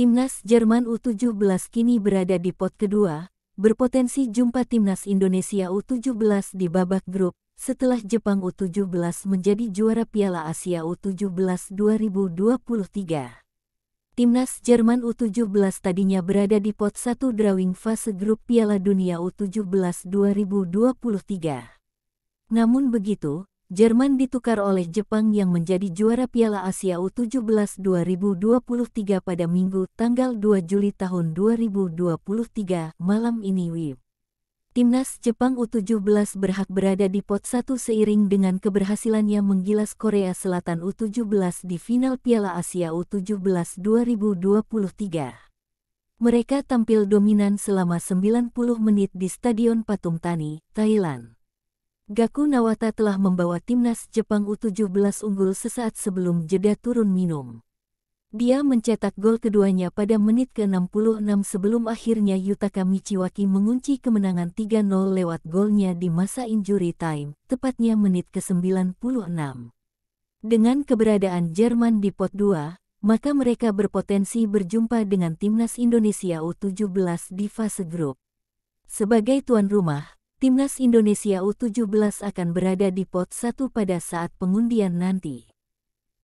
Timnas Jerman U17 kini berada di pot kedua, berpotensi jumpa Timnas Indonesia U17 di babak grup, setelah Jepang U17 menjadi juara Piala Asia U17 2023. Timnas Jerman U17 tadinya berada di pot 1 drawing fase grup Piala Dunia U17 2023. Namun begitu, Jerman ditukar oleh Jepang yang menjadi juara Piala Asia U17 2023 pada Minggu tanggal 2 Juli tahun 2023 malam ini WIB. Timnas Jepang U17 berhak berada di pot 1 seiring dengan keberhasilannya menggilas Korea Selatan U17 di final Piala Asia U17 2023. Mereka tampil dominan selama 90 menit di Stadion Patung Tani, Thailand. Gaku Nawata telah membawa timnas Jepang U17 unggul sesaat sebelum jeda turun minum. Dia mencetak gol keduanya pada menit ke-66 sebelum akhirnya Yutaka Michiwaki mengunci kemenangan 3-0 lewat golnya di masa injury time, tepatnya menit ke-96. Dengan keberadaan Jerman di pot 2, maka mereka berpotensi berjumpa dengan timnas Indonesia U17 di fase grup. Sebagai tuan rumah, timnas Indonesia U17 akan berada di pot 1 pada saat pengundian nanti.